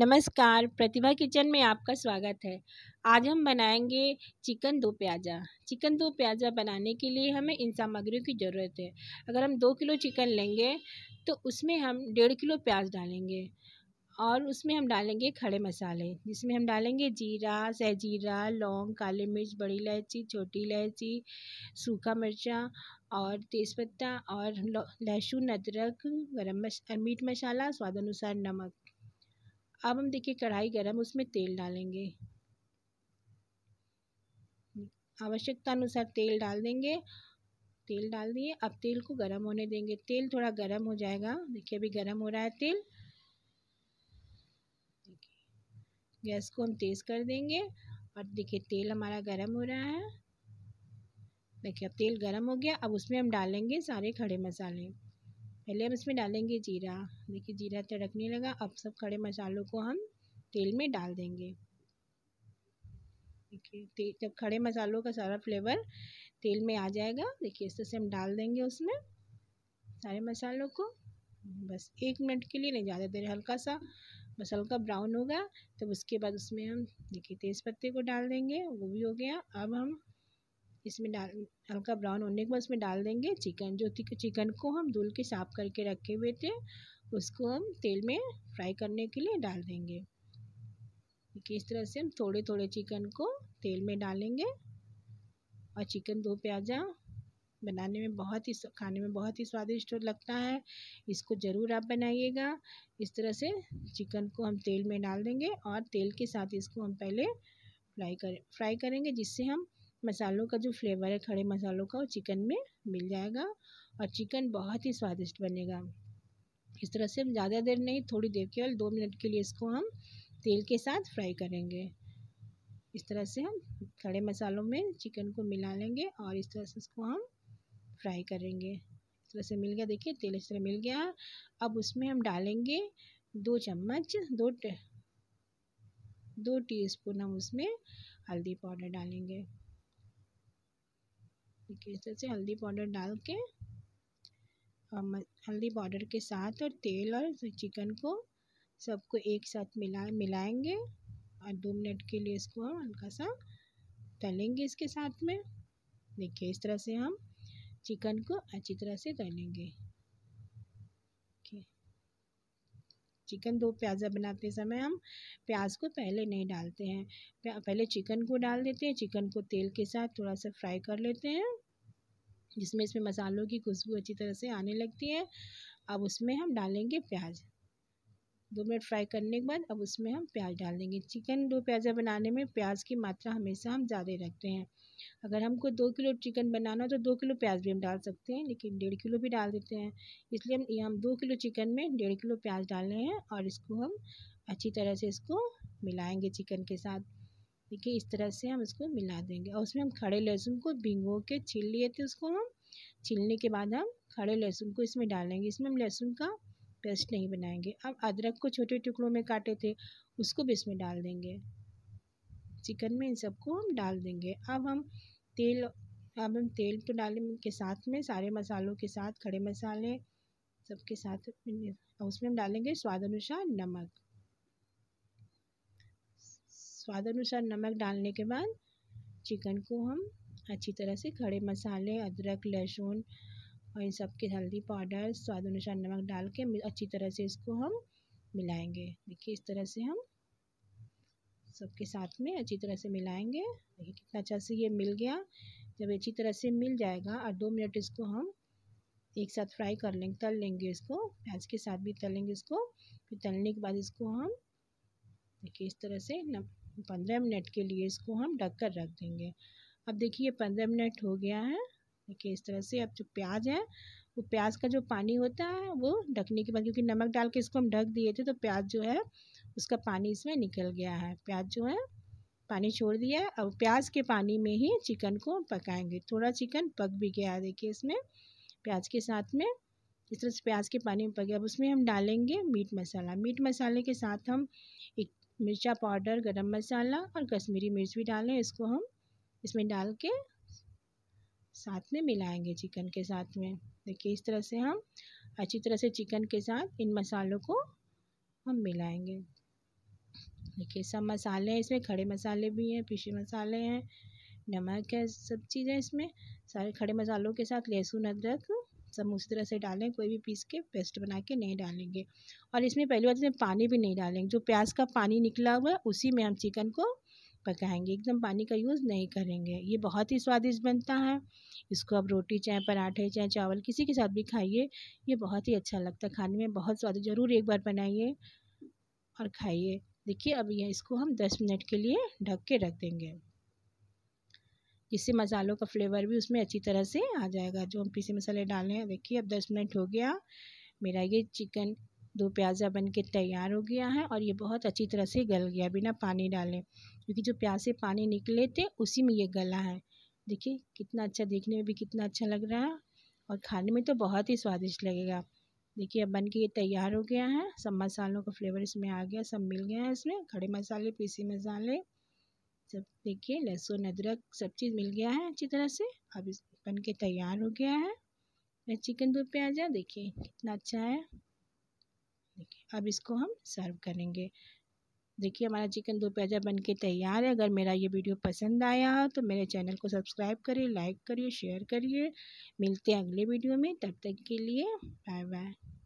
नमस्कार प्रतिभा किचन में आपका स्वागत है आज हम बनाएंगे चिकन दो प्याज़ा चिकन दो प्याज़ा बनाने के लिए हमें इन सामग्रियों की ज़रूरत है अगर हम दो किलो चिकन लेंगे तो उसमें हम डेढ़ किलो प्याज डालेंगे और उसमें हम डालेंगे खड़े मसाले जिसमें हम डालेंगे जीरा सहजीरा लौंग काली मिर्च बड़ी इलायची छोटी इलायची सूखा मिर्चा और तेज़पत्ता और लहसुन अदरक गरम मीट मसाला स्वाद अनुसार नमक अब हम देखिए कढ़ाई गरम उसमें तेल डालेंगे आवश्यकता अनुसार तेल डाल देंगे तेल डाल दिए अब तेल को गरम होने देंगे तेल थोड़ा गरम हो जाएगा देखिए अभी गरम हो रहा है तेल गैस को हम तेज़ कर देंगे और देखिए तेल हमारा गरम हो रहा है देखिए अब तेल गरम हो गया अब उसमें हम डालेंगे सारे खड़े मसाले पहले हम इसमें डालेंगे जीरा देखिए जीरा तड़कने लगा अब सब खड़े मसालों को हम तेल में डाल देंगे देखिए जब खड़े मसालों का सारा फ्लेवर तेल में आ जाएगा देखिए इस तरह से हम डाल देंगे उसमें सारे मसालों को बस एक मिनट के लिए नहीं ज़्यादा देर हल्का सा बस हल्का ब्राउन होगा तब तो उसके बाद उसमें हम देखिए तेज़पत्ते को डाल देंगे वो भी हो गया अब हम इसमें डाल हल्का ब्राउन होने के बाद इसमें डाल देंगे चिकन जो चिकन को हम धुल के साफ़ करके रखे हुए थे उसको हम तेल में फ्राई करने के लिए डाल देंगे इस तरह से हम थोड़े थोड़े चिकन को तेल में डालेंगे और चिकन दो प्याजा बनाने में बहुत ही खाने में बहुत ही स्वादिष्ट लगता है इसको ज़रूर आप बनाइएगा इस तरह से चिकन को हम तेल में डाल देंगे और तेल के साथ इसको हम पहले फ्राई करें फ्राई करेंगे जिससे हम मसालों का जो फ्लेवर है खड़े मसालों का वो चिकन में मिल जाएगा और चिकन बहुत ही स्वादिष्ट बनेगा इस तरह से हम ज़्यादा देर नहीं थोड़ी देर केवल दो मिनट के लिए इसको हम तेल के साथ फ्राई करेंगे इस तरह से हम खड़े मसालों में चिकन को मिला लेंगे और इस तरह से इसको हम फ्राई करेंगे इस तरह से मिल गया देखिए तेल इस तरह मिल गया अब उसमें हम डालेंगे दो चम्मच दो दो टीस्पून हम उसमें हल्दी पाउडर डालेंगे देखिए इस तरह से हल्दी पाउडर डाल के हल्दी पाउडर के साथ और तेल और चिकन को सबको एक साथ मिला मिलाएंगे और दो मिनट के लिए इसको हम हल्का सा तलेंगे इसके साथ में देखिए इस तरह से हम चिकन को अच्छी तरह से तलेंगे चिकन दो प्याज़ा बनाते समय हम प्याज को पहले नहीं डालते हैं पहले चिकन को डाल देते हैं चिकन को तेल के साथ थोड़ा सा फ्राई कर लेते हैं जिसमें इसमें मसालों की खुशबू अच्छी तरह से आने लगती है अब उसमें हम डालेंगे प्याज दो मिनट फ्राई करने के बाद अब उसमें हम प्याज डाल देंगे चिकन दो प्याजा बनाने में प्याज की मात्रा हमेशा हम ज़्यादा रखते हैं अगर हमको दो किलो चिकन बनाना हो तो दो किलो प्याज भी हम डाल सकते हैं लेकिन डेढ़ किलो भी डाल देते हैं इसलिए हम हम दो किलो चिकन में डेढ़ किलो प्याज डाल रहे हैं और इसको हम अच्छी तरह से इसको मिलाएँगे चिकन के साथ देखिए इस तरह से हम इसको मिला देंगे और उसमें हम खड़े लहसुन को भिंगो के छील लिए थे उसको हम छीलने के बाद हम खड़े लहसुन को इसमें डालेंगे इसमें हम लहसुन का पेस्ट नहीं बनाएंगे अब अदरक को छोटे टुकड़ों में काटे थे उसको भी इसमें डाल देंगे चिकन में इन सबको हम डाल देंगे अब हम तेल अब हम तेल तो डालें के साथ में सारे मसालों के साथ खड़े मसाले सबके साथ उसमें हम डालेंगे स्वाद अनुसार नमक स्वाद अनुसार नमक डालने के बाद चिकन को हम अच्छी तरह से खड़े मसाले अदरक लहसुन और इन सब के हल्दी पाउडर स्वाद अनुसार नमक डाल के अच्छी तरह से इसको हम मिलाएंगे देखिए इस तरह से हम सबके साथ में अच्छी तरह से मिलाएंगे देखिए कितना अच्छा से ये मिल गया जब अच्छी तरह से मिल जाएगा और दो मिनट इसको हम एक साथ फ्राई कर लेंगे तल लेंगे इसको प्याज के साथ भी तलेंगे इसको फिर तलने के बाद इसको हम देखिए इस तरह से पंद्रह मिनट के लिए इसको हम ढक कर रख देंगे अब देखिए पंद्रह मिनट हो गया है देखिए इस तरह से अब जो प्याज है वो प्याज का जो पानी होता है वो ढकने के बाद क्योंकि नमक डाल के इसको हम ढक दिए थे तो प्याज जो है उसका पानी इसमें निकल गया है प्याज जो है पानी छोड़ दिया है अब प्याज के पानी में ही चिकन को पकाएंगे थोड़ा चिकन पक भी गया है देखिए इसमें प्याज के साथ में इस तरह से प्याज के पानी में पक गया अब उसमें हम डालेंगे मीट मसाला मीट मसाले के साथ हम एक मिर्चा पाउडर गरम मसाला और कश्मीरी मिर्च भी डालें इसको हम इसमें डाल के साथ में मिलाएंगे चिकन के साथ में देखिए इस तरह से हम अच्छी तरह से चिकन के साथ इन मसालों को हम मिलाएंगे देखिए सब मसाले हैं इसमें खड़े मसाले भी हैं पीछे मसाले हैं नमक है सब चीज़ें इसमें सारे खड़े मसालों के साथ लहसुन अदरक सब उसी तरह से डालें कोई भी पीस के पेस्ट बना के नहीं डालेंगे और इसमें पहली बात इसमें पानी भी नहीं डालेंगे जो प्याज का पानी निकला हुआ है उसी में हम चिकन को पकाएंगे एकदम पानी का यूज़ नहीं करेंगे ये बहुत ही स्वादिष्ट बनता है इसको आप रोटी चाहे पराठे चाहे चावल किसी के साथ भी खाइए ये बहुत ही अच्छा लगता है खाने में बहुत स्वादिष्ट ज़रूर एक बार बनाइए और खाइए देखिए अब यह इसको हम दस मिनट के लिए ढक के रख देंगे जिससे मसालों का फ्लेवर भी उसमें अच्छी तरह से आ जाएगा जो हम पीसे मसाले डाले हैं देखिए अब दस मिनट हो गया मेरा ये चिकन दो प्याज़ा बन के तैयार हो गया है और ये बहुत अच्छी तरह से गल गया बिना पानी डाले क्योंकि जो प्याज से पानी निकले थे उसी में ये गला है देखिए कितना अच्छा देखने में भी कितना अच्छा लग रहा है और खाने में तो बहुत ही स्वादिष्ट लगेगा देखिए अब बन के ये तैयार हो गया है सब मसालों का फ्लेवर इसमें आ गया सब मिल गया है इसमें खड़े मसाले पीसी मसाले सब देखिए लहसुन अदरक सब चीज़ मिल गया है अच्छी तरह से अब इस बन के तैयार हो गया है चिकन दो प्याजा देखिए कितना अच्छा है देखिए अब इसको हम सर्व करेंगे देखिए हमारा चिकन दो प्याजा बन के तैयार है अगर मेरा ये वीडियो पसंद आया तो मेरे चैनल को सब्सक्राइब करिए लाइक करिए शेयर करिए मिलते हैं अगले वीडियो में तब तक के लिए बाय बाय